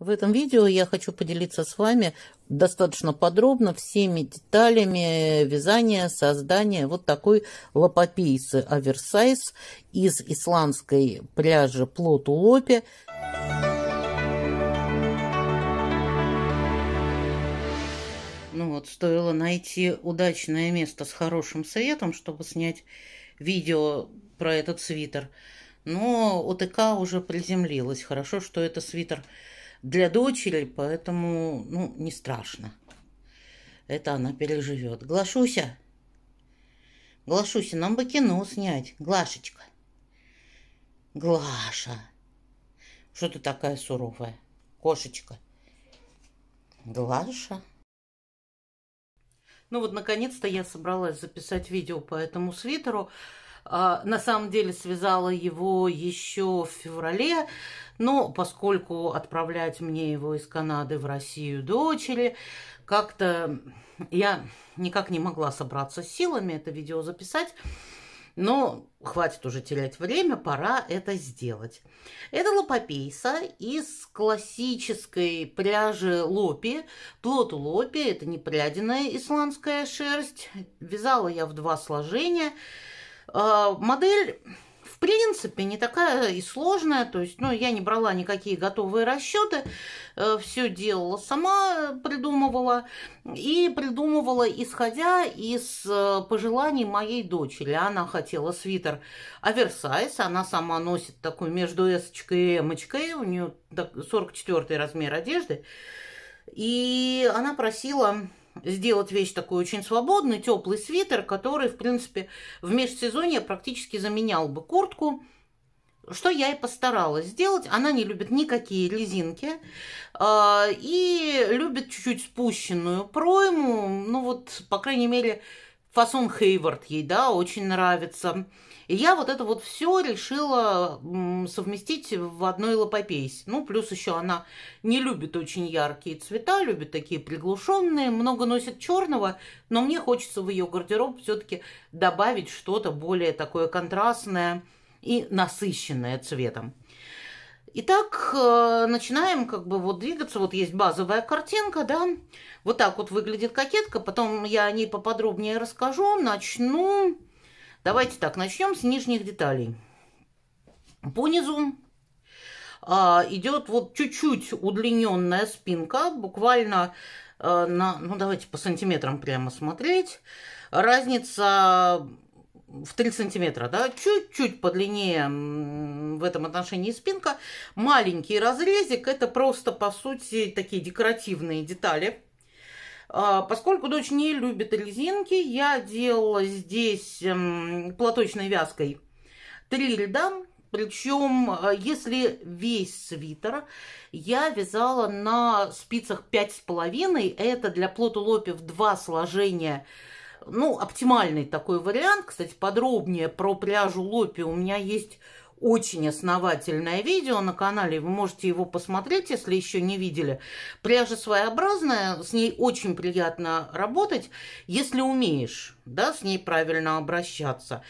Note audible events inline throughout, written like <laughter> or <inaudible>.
В этом видео я хочу поделиться с вами достаточно подробно всеми деталями вязания, создания вот такой лопопейсы оверсайз из исландской пляжи Плотулопе. Ну вот, стоило найти удачное место с хорошим светом, чтобы снять видео про этот свитер. Но ОТК уже приземлилась. Хорошо, что это свитер для дочери, поэтому, ну, не страшно. Это она переживет. Глашуся, Глашуся, нам бы кино снять. Глашечка. Глаша. Что ты такая суровая? Кошечка. Глаша. Ну вот, наконец-то я собралась записать видео по этому свитеру. А, на самом деле связала его еще в феврале, но поскольку отправлять мне его из Канады в Россию дочери, как-то я никак не могла собраться силами это видео записать. Но хватит уже терять время, пора это сделать. Это лопопейса из классической пряжи лопи. Плоту лопи – это непрядиная исландская шерсть. Вязала я в два сложения – Э, модель в принципе, не такая и сложная. То есть, ну, я не брала никакие готовые расчеты, э, все делала сама, придумывала. И придумывала, исходя из э, пожеланий моей дочери. Она хотела свитер оверсайз, она сама носит такой между S и M, у нее 44 размер одежды. И она просила сделать вещь такой очень свободный, теплый свитер, который, в принципе, в межсезонье практически заменял бы куртку. Что я и постаралась сделать. Она не любит никакие резинки э, и любит чуть-чуть спущенную пройму. Ну вот, по крайней мере, фасон Хейвард ей, да, очень нравится. И я вот это вот все решила совместить в одной лопопейсе. Ну, плюс еще она не любит очень яркие цвета, любит такие приглушенные, много носит черного, но мне хочется в ее гардероб все-таки добавить что-то более такое контрастное и насыщенное цветом. Итак, э, начинаем как бы вот двигаться. Вот есть базовая картинка, да. Вот так вот выглядит кокетка. Потом я о ней поподробнее расскажу. Начну Давайте так, начнем с нижних деталей. По низу а, идет вот чуть-чуть удлиненная спинка, буквально а, на, ну давайте по сантиметрам прямо смотреть. Разница в 3 сантиметра, да, чуть-чуть подлиннее в этом отношении спинка. Маленький разрезик, это просто, по сути, такие декоративные детали а, поскольку дочь не любит резинки, я делала здесь эм, платочной вязкой три ряда. Причем, э, если весь свитер, я вязала на спицах 5,5. Это для плотулопев два сложения ну, оптимальный такой вариант. Кстати, подробнее про пряжу лопи у меня есть очень основательное видео на канале. Вы можете его посмотреть, если еще не видели. Пряжа своеобразная, с ней очень приятно работать, если умеешь, да, с ней правильно обращаться.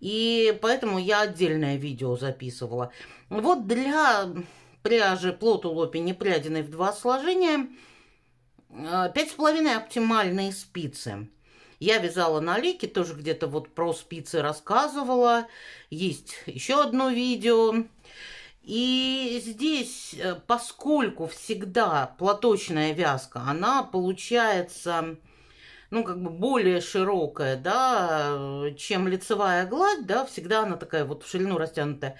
И поэтому я отдельное видео записывала. Вот для пряжи плод улопи в два сложения 5,5 э, оптимальные спицы. Я вязала на лике, тоже где-то вот про спицы рассказывала. Есть еще одно видео. И здесь, э, поскольку всегда платочная вязка, она получается ну, как бы более широкая, да, чем лицевая гладь, да, всегда она такая вот в ширину растянутая.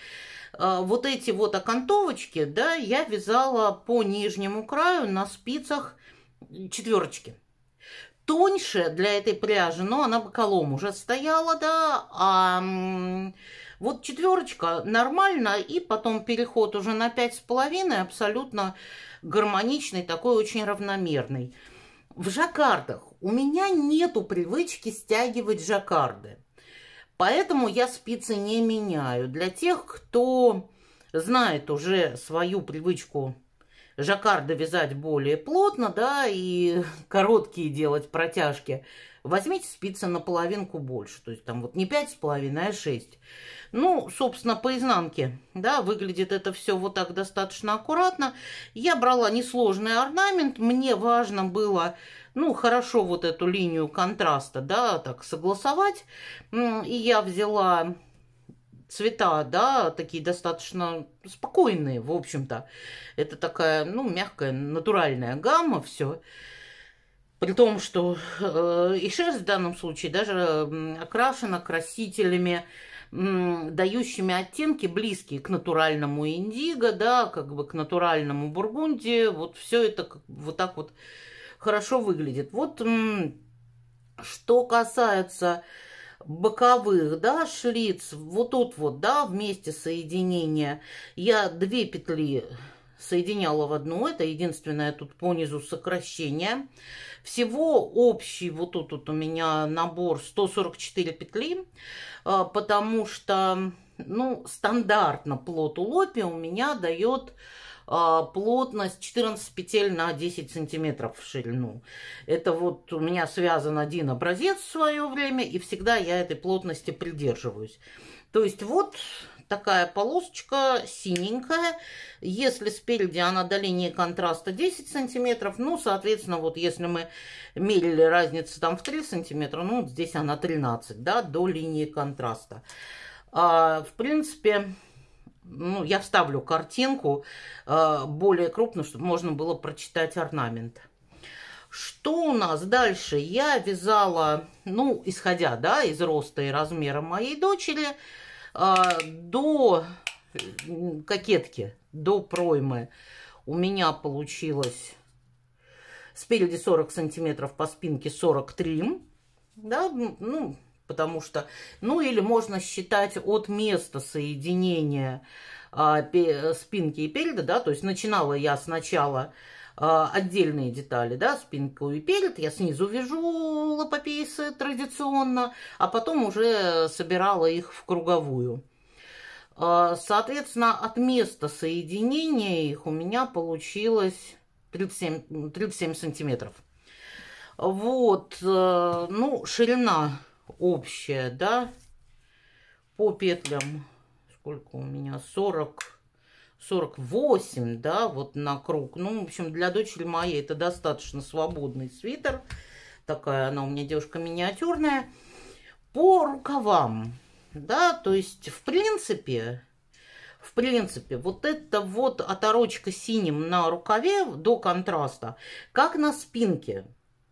Э, вот эти вот окантовочки, да, я вязала по нижнему краю на спицах четверочки тоньше для этой пряжи, но она колом уже стояла, да, а вот четверочка нормально, и потом переход уже на пять с половиной абсолютно гармоничный, такой очень равномерный. В жаккардах у меня нету привычки стягивать жаккарды, поэтому я спицы не меняю. Для тех, кто знает уже свою привычку жаккарды вязать более плотно, да, и <laughs> короткие делать протяжки, возьмите спицы на половинку больше. То есть там вот не 5,5, а 6. Ну, собственно, по изнанке, да, выглядит это все вот так достаточно аккуратно. Я брала несложный орнамент, мне важно было, ну, хорошо вот эту линию контраста, да, так согласовать. И я взяла цвета, да, такие достаточно спокойные, в общем-то. Это такая, ну, мягкая, натуральная гамма, все. При том, что э, и шерсть в данном случае даже окрашена красителями, дающими оттенки близкие к натуральному индиго, да, как бы к натуральному бургунди. Вот все это вот так вот хорошо выглядит. Вот что касается боковых, да, шлиц, вот тут вот, да, вместе соединения, я две петли соединяла в одну, это единственное тут по низу сокращение. Всего общий вот тут вот у меня набор 144 петли, а, потому что, ну, стандартно плод у лопи у меня дает а, плотность 14 петель на 10 сантиметров в ширину. Это вот у меня связан один образец в свое время, и всегда я этой плотности придерживаюсь. То есть вот такая полосочка синенькая. Если спереди она до линии контраста 10 сантиметров, ну, соответственно, вот если мы мерили разницу там в 3 сантиметра, ну, здесь она 13, да, до линии контраста. А, в принципе, ну, я вставлю картинку э, более крупную, чтобы можно было прочитать орнамент. Что у нас дальше? Я вязала, ну, исходя, да, из роста и размера моей дочери, э, до кокетки, до проймы у меня получилось спереди 40 сантиметров, по спинке 43. Да, ну, потому что, ну или можно считать от места соединения э, спинки и переда, да, то есть начинала я сначала э, отдельные детали, да, спинку и перед, я снизу вяжу лапопейсы традиционно, а потом уже собирала их в круговую. Э, соответственно, от места соединения их у меня получилось 37, 37 сантиметров. Вот, э, ну, ширина общая, да, по петлям, сколько у меня, 40, 48, да, вот на круг. Ну, в общем, для дочери моей это достаточно свободный свитер. Такая она у меня девушка миниатюрная. По рукавам, да, то есть, в принципе, в принципе, вот эта вот оторочка синим на рукаве до контраста, как на спинке,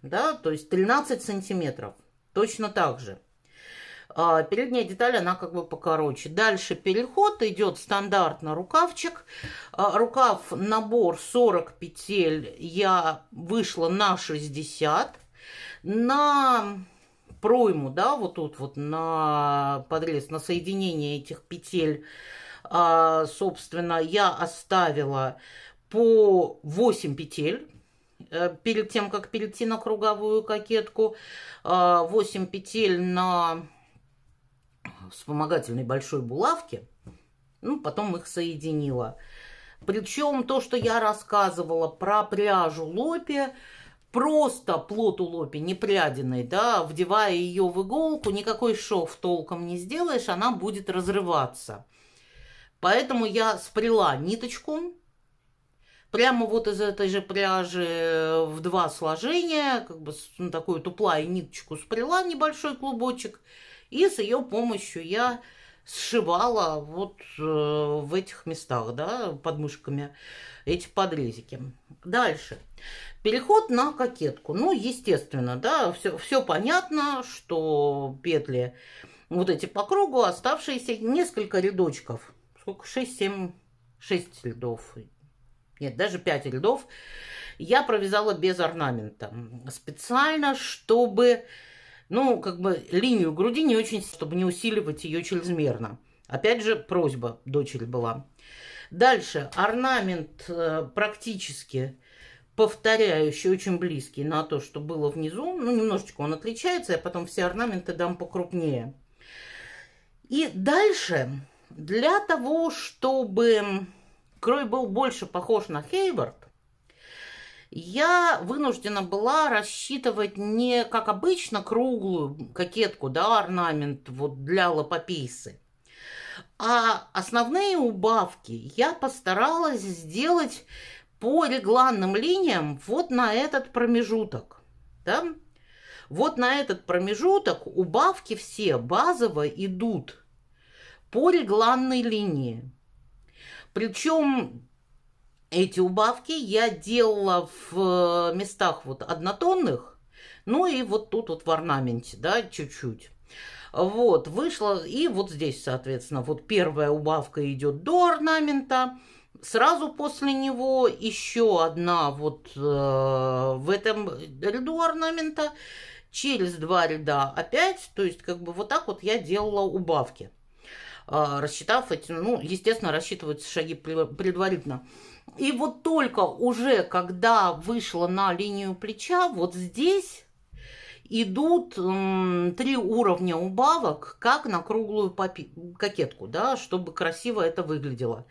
да, то есть 13 сантиметров – точно так же. А, передняя деталь, она как бы покороче. Дальше переход идет стандартно рукавчик. А, рукав набор 40 петель. Я вышла на 60. На пройму, да, вот тут вот на подрез, на соединение этих петель, а, собственно, я оставила по 8 петель Э, перед тем, как перейти на круговую кокетку, 8 э, петель на вспомогательной большой булавке, ну, потом их соединила. Причем то, что я рассказывала про пряжу лопе, просто плоту у лопе, не прядиной, да, вдевая ее в иголку, никакой шов толком не сделаешь, она будет разрываться. Поэтому я сприла ниточку, прямо вот из этой же пряжи э, в два сложения, как бы на ну, такую туплаю ниточку сприла небольшой клубочек, и с ее помощью я сшивала вот э, в этих местах, да, подмышками эти подрезики. Дальше. Переход на кокетку. Ну, естественно, да, все, все понятно, что петли вот эти по кругу, оставшиеся несколько рядочков. Сколько? 6, 7, 6 рядов нет, даже 5 рядов я провязала без орнамента. Специально, чтобы, ну, как бы линию груди не очень, чтобы не усиливать ее чрезмерно. Опять же, просьба дочери была. Дальше, орнамент э, практически повторяющий, очень близкий на то, что было внизу. Ну, немножечко он отличается, я потом все орнаменты дам покрупнее. И дальше, для того, чтобы Крой был больше похож на Хейвард, я вынуждена была рассчитывать не, как обычно, круглую кокетку, да, орнамент вот для лопопейсы, а основные убавки я постаралась сделать по регланным линиям вот на этот промежуток, да, вот на этот промежуток убавки все базово идут по регланной линии. Причем эти убавки я делала в э, местах вот однотонных, ну и вот тут вот в орнаменте, да, чуть-чуть. Вот, вышла, и вот здесь, соответственно, вот первая убавка идет до орнамента, сразу после него еще одна вот э, в этом ряду орнамента, через два ряда опять, то есть как бы вот так вот я делала убавки. А, рассчитав эти, ну, естественно, рассчитываются шаги предварительно. И вот только уже, когда вышла на линию плеча, вот здесь идут м, три уровня убавок, как на круглую папи- кокетку, да, чтобы красиво это выглядело.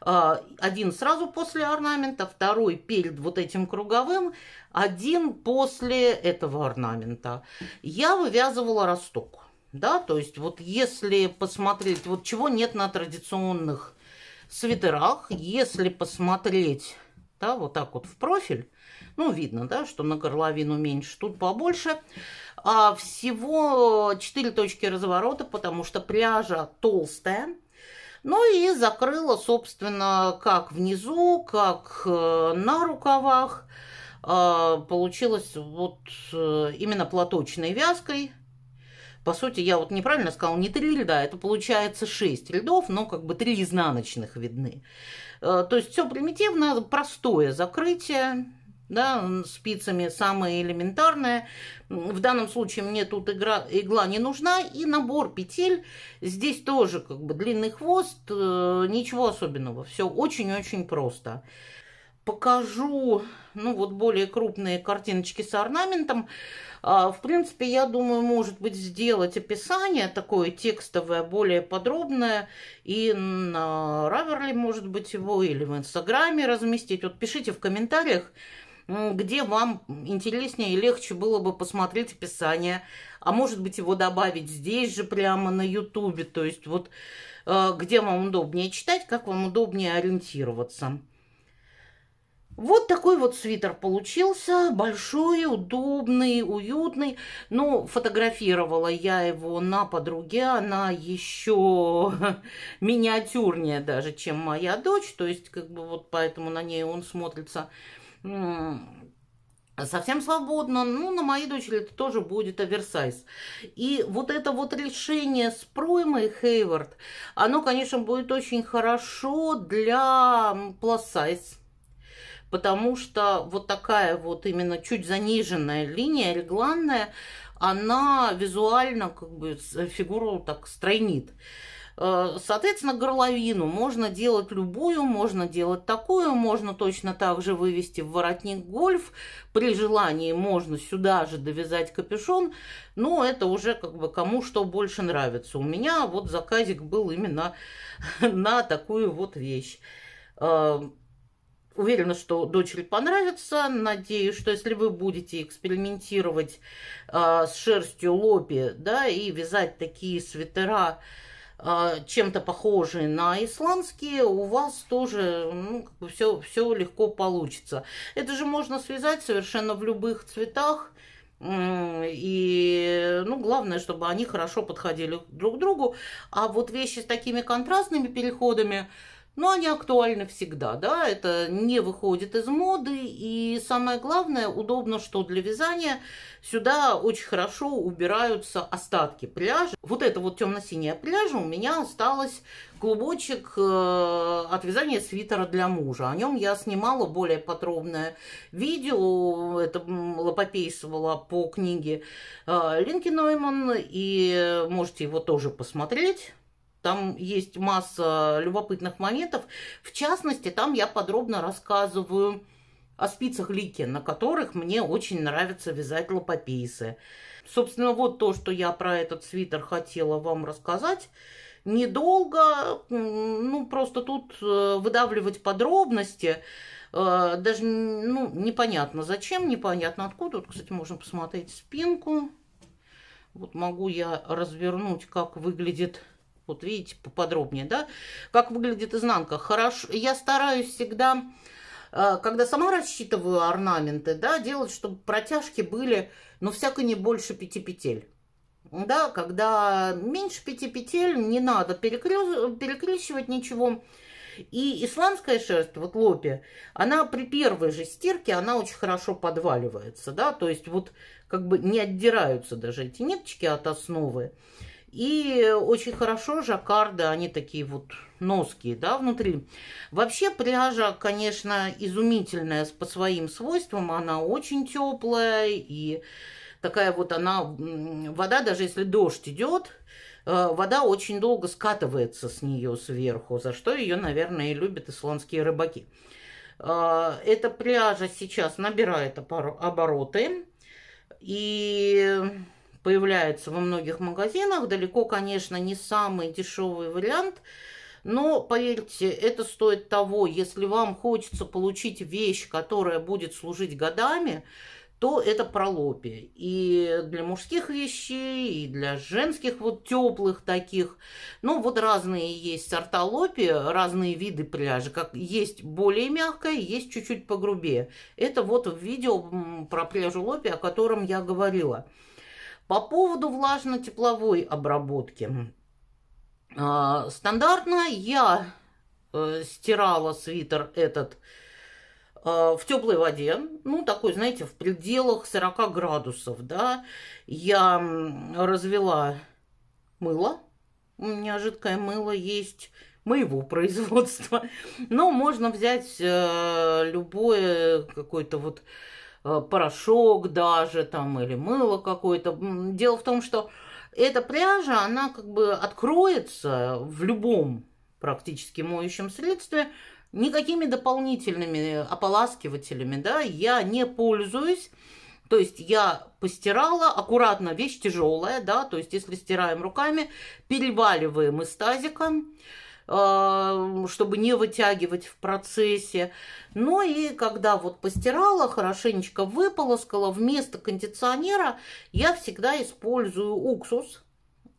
А, один сразу после орнамента, второй перед вот этим круговым, один после этого орнамента. Я вывязывала росток да, то есть вот если посмотреть, вот чего нет на традиционных свитерах, если посмотреть, да, вот так вот в профиль, ну, видно, да, что на горловину меньше, тут побольше. А всего 4 точки разворота, потому что пряжа толстая. Ну и закрыла, собственно, как внизу, как э, на рукавах. А, получилось вот э, именно платочной вязкой. По сути, я вот неправильно сказал, не три льда, это получается шесть льдов, но как бы три изнаночных видны. Э, то есть все примитивно, простое закрытие, да, спицами самое элементарное. В данном случае мне тут игра, игла не нужна. И набор петель. Здесь тоже как бы длинный хвост, э, ничего особенного. Все очень-очень просто покажу ну вот более крупные картиночки с орнаментом. А, в принципе, я думаю, может быть, сделать описание такое текстовое, более подробное. И на Раверли, может быть, его или в Инстаграме разместить. Вот пишите в комментариях, где вам интереснее и легче было бы посмотреть описание. А может быть, его добавить здесь же прямо на Ютубе. То есть вот э, где вам удобнее читать, как вам удобнее ориентироваться. Вот такой вот свитер получился, большой, удобный, уютный. Но фотографировала я его на подруге, она еще <laughs> миниатюрнее даже, чем моя дочь. То есть, как бы вот поэтому на ней он смотрится совсем свободно. Ну, на моей дочери это тоже будет оверсайз. И вот это вот решение с проймой Хейвард, оно, конечно, будет очень хорошо для плассайз потому что вот такая вот именно чуть заниженная линия регланная, она визуально как бы э, фигуру так стройнит. Э, соответственно, горловину можно делать любую, можно делать такую, можно точно так же вывести в воротник гольф. При желании можно сюда же довязать капюшон, но это уже как бы кому что больше нравится. У меня вот заказик был именно <laughs> на такую вот вещь. Э, Уверена, что дочери понравится. Надеюсь, что если вы будете экспериментировать э, с шерстью лопи, да, и вязать такие свитера э, чем-то похожие на исландские, у вас тоже ну, как бы все, все легко получится. Это же можно связать совершенно в любых цветах. И, ну, главное, чтобы они хорошо подходили друг к другу. А вот вещи с такими контрастными переходами – но они актуальны всегда, да, это не выходит из моды, и самое главное, удобно, что для вязания сюда очень хорошо убираются остатки пряжи. Вот эта вот темно-синяя пряжа у меня осталась клубочек э, от вязания свитера для мужа. О нем я снимала более подробное видео. Это лопопейсовала по книге э, Линки Нойман. И э, можете его тоже посмотреть. Там есть масса любопытных моментов. В частности, там я подробно рассказываю о спицах лики, на которых мне очень нравится вязать лопопейсы. Собственно, вот то, что я про этот свитер хотела вам рассказать. Недолго, ну, просто тут э, выдавливать подробности, э, даже, ну, непонятно зачем, непонятно откуда. Вот, кстати, можно посмотреть спинку. Вот могу я развернуть, как выглядит вот видите, поподробнее, да, как выглядит изнанка. Хорошо, я стараюсь всегда, э, когда сама рассчитываю орнаменты, да, делать, чтобы протяжки были, ну, всяко не больше пяти петель. Да, когда меньше пяти петель, не надо перекрещивать ничего. И исландская шерсть, вот лопи, она при первой же стирке, она очень хорошо подваливается, да, то есть вот как бы не отдираются даже эти ниточки от основы. И очень хорошо жаккарды, они такие вот носки, да, внутри. Вообще пряжа, конечно, изумительная по своим свойствам. Она очень теплая и такая вот она, вода, даже если дождь идет, э, вода очень долго скатывается с нее сверху, за что ее, наверное, и любят исландские рыбаки. Э, эта пряжа сейчас набирает обороты. И появляется во многих магазинах. Далеко, конечно, не самый дешевый вариант, но поверьте, это стоит того, если вам хочется получить вещь, которая будет служить годами, то это пролопи. И для мужских вещей, и для женских вот теплых таких. Ну, вот разные есть сорта лопи, разные виды пряжи. Как есть более мягкая, есть чуть-чуть погрубее. Это вот в видео про пряжу лопи, о котором я говорила. По поводу влажно-тепловой обработки. А, стандартно я э, стирала свитер этот а, в теплой воде, ну, такой, знаете, в пределах 40 градусов, да, я развела мыло, у меня жидкое мыло есть моего <laughs> производства, но можно взять э, любое какое-то вот Э, порошок даже там или мыло какое-то. Дело в том, что эта пряжа, она как бы откроется в любом практически моющем средстве, никакими дополнительными ополаскивателями, да, я не пользуюсь. То есть я постирала аккуратно, вещь тяжелая, да, то есть если стираем руками, переваливаем из тазика, а, чтобы не вытягивать в процессе. Ну и когда вот постирала, хорошенечко выполоскала, вместо кондиционера я всегда использую уксус –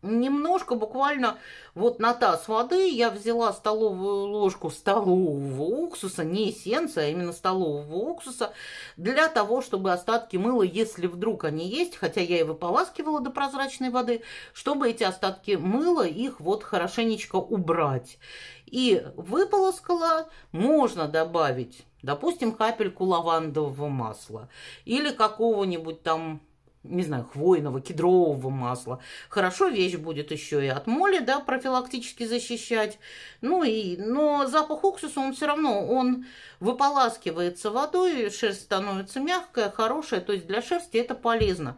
Немножко, буквально вот на таз воды я взяла столовую ложку столового уксуса, не эссенция, а именно столового уксуса, для того, чтобы остатки мыла, если вдруг они есть, хотя я его поласкивала до прозрачной воды, чтобы эти остатки мыла их вот хорошенечко убрать. И выполоскала, можно добавить, допустим, капельку лавандового масла или какого-нибудь там не знаю, хвойного, кедрового масла. Хорошо вещь будет еще и от моли, да, профилактически защищать. Ну и, но запах уксуса, он все равно, он выполаскивается водой, шерсть становится мягкая, хорошая, то есть для шерсти это полезно.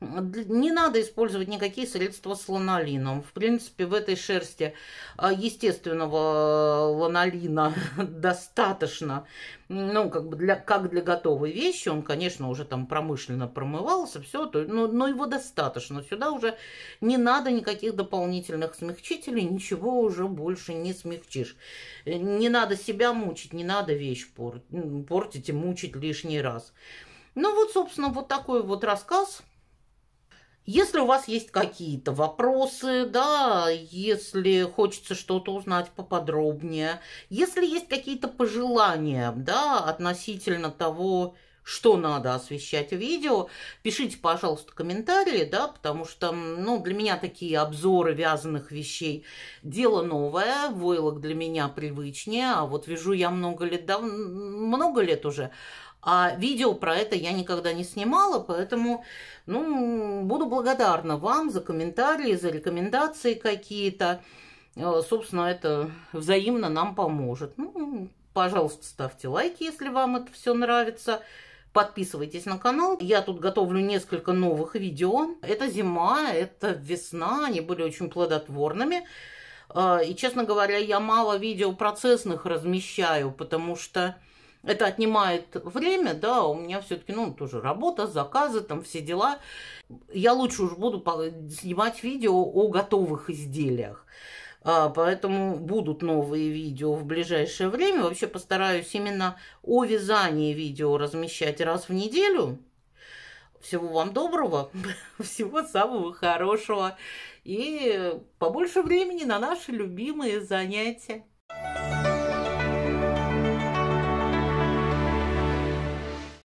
Не надо использовать никакие средства с ланолином. В принципе, в этой шерсти а, естественного э, ланолина <laughs> достаточно. Ну, как бы для, как для готовой вещи, он, конечно, уже там промышленно промывался, все, то, но, ну, но его достаточно. Сюда уже не надо никаких дополнительных смягчителей, ничего уже больше не смягчишь. Э, не надо себя мучить, не надо вещь портить, портить и мучить лишний раз. Ну вот, собственно, вот такой вот рассказ – если у вас есть какие-то вопросы, да, если хочется что-то узнать поподробнее, если есть какие-то пожелания, да, относительно того, что надо освещать в видео, пишите, пожалуйста, комментарии, да, потому что, ну, для меня такие обзоры вязаных вещей – дело новое, войлок для меня привычнее, а вот вяжу я много лет, дав... много лет уже, а видео про это я никогда не снимала, поэтому ну, буду благодарна вам за комментарии, за рекомендации какие-то. Э, собственно, это взаимно нам поможет. Ну, пожалуйста, ставьте лайки, если вам это все нравится. Подписывайтесь на канал. Я тут готовлю несколько новых видео. Это зима, это весна. Они были очень плодотворными. Э, и, честно говоря, я мало видео процессных размещаю, потому что это отнимает время, да, у меня все-таки, ну, тоже работа, заказы, там все дела. Я лучше уж буду снимать видео о готовых изделиях. А, поэтому будут новые видео в ближайшее время. Вообще постараюсь именно о вязании видео размещать раз в неделю. Всего вам доброго, <laughs> всего самого хорошего и побольше времени на наши любимые занятия.